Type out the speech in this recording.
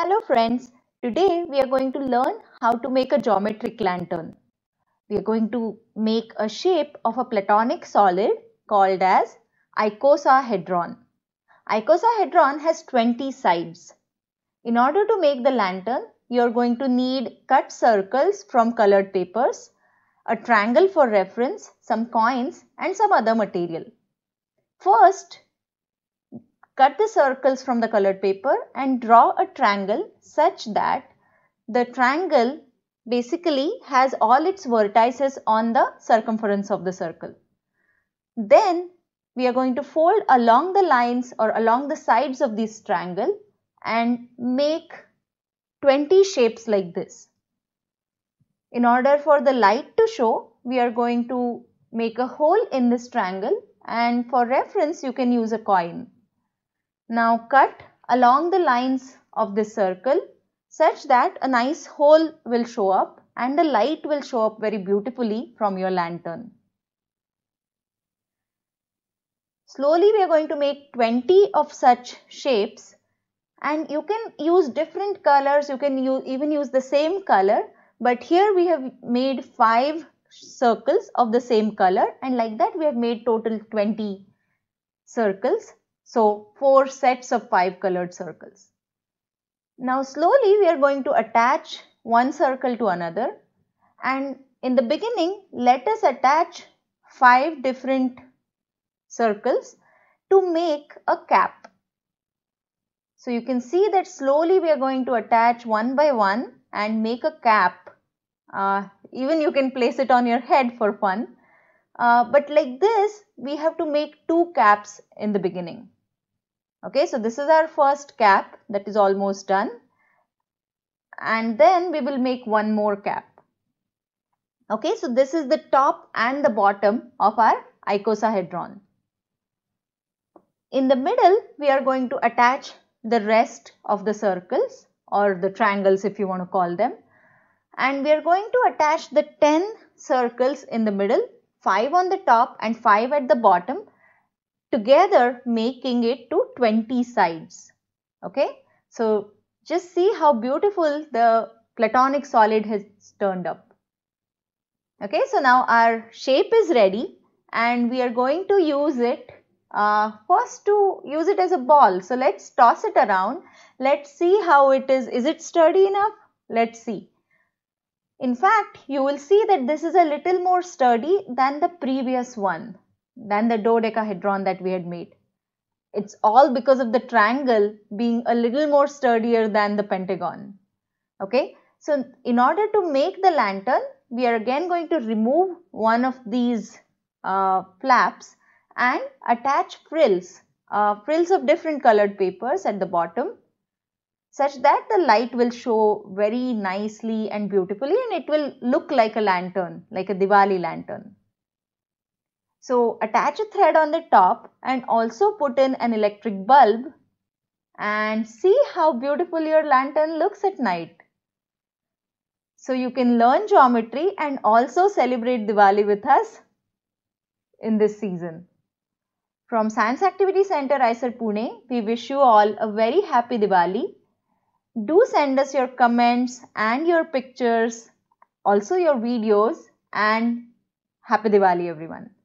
Hello friends, today we are going to learn how to make a geometric lantern. We are going to make a shape of a platonic solid called as icosahedron. Icosahedron has 20 sides. In order to make the lantern, you are going to need cut circles from colored papers, a triangle for reference, some coins and some other material. First, Cut the circles from the colored paper and draw a triangle such that the triangle basically has all its vertices on the circumference of the circle. Then we are going to fold along the lines or along the sides of this triangle and make 20 shapes like this. In order for the light to show, we are going to make a hole in this triangle and for reference you can use a coin. Now cut along the lines of this circle such that a nice hole will show up and the light will show up very beautifully from your lantern. Slowly we are going to make 20 of such shapes and you can use different colors, you can even use the same color but here we have made 5 circles of the same color and like that we have made total 20 circles so four sets of five colored circles. Now slowly we are going to attach one circle to another and in the beginning let us attach five different circles to make a cap. So you can see that slowly we are going to attach one by one and make a cap. Uh, even you can place it on your head for fun. Uh, but like this, we have to make two caps in the beginning. Okay, so this is our first cap that is almost done. And then we will make one more cap. Okay, so this is the top and the bottom of our icosahedron. In the middle, we are going to attach the rest of the circles or the triangles if you want to call them. And we are going to attach the 10 circles in the middle, 5 on the top and 5 at the bottom together making it to 20 sides. Okay, so just see how beautiful the platonic solid has turned up. Okay, so now our shape is ready and we are going to use it uh, first to use it as a ball. So let's toss it around. Let's see how it is. Is it sturdy enough? Let's see. In fact, you will see that this is a little more sturdy than the previous one than the dodecahedron that we had made. It's all because of the triangle being a little more sturdier than the pentagon. Okay, so in order to make the lantern, we are again going to remove one of these uh, flaps and attach frills, uh, frills of different colored papers at the bottom such that the light will show very nicely and beautifully and it will look like a lantern, like a Diwali lantern. So attach a thread on the top and also put in an electric bulb and see how beautiful your lantern looks at night. So you can learn geometry and also celebrate Diwali with us in this season. From Science Activity Center ISER Pune, we wish you all a very happy Diwali. Do send us your comments and your pictures, also your videos and happy Diwali everyone.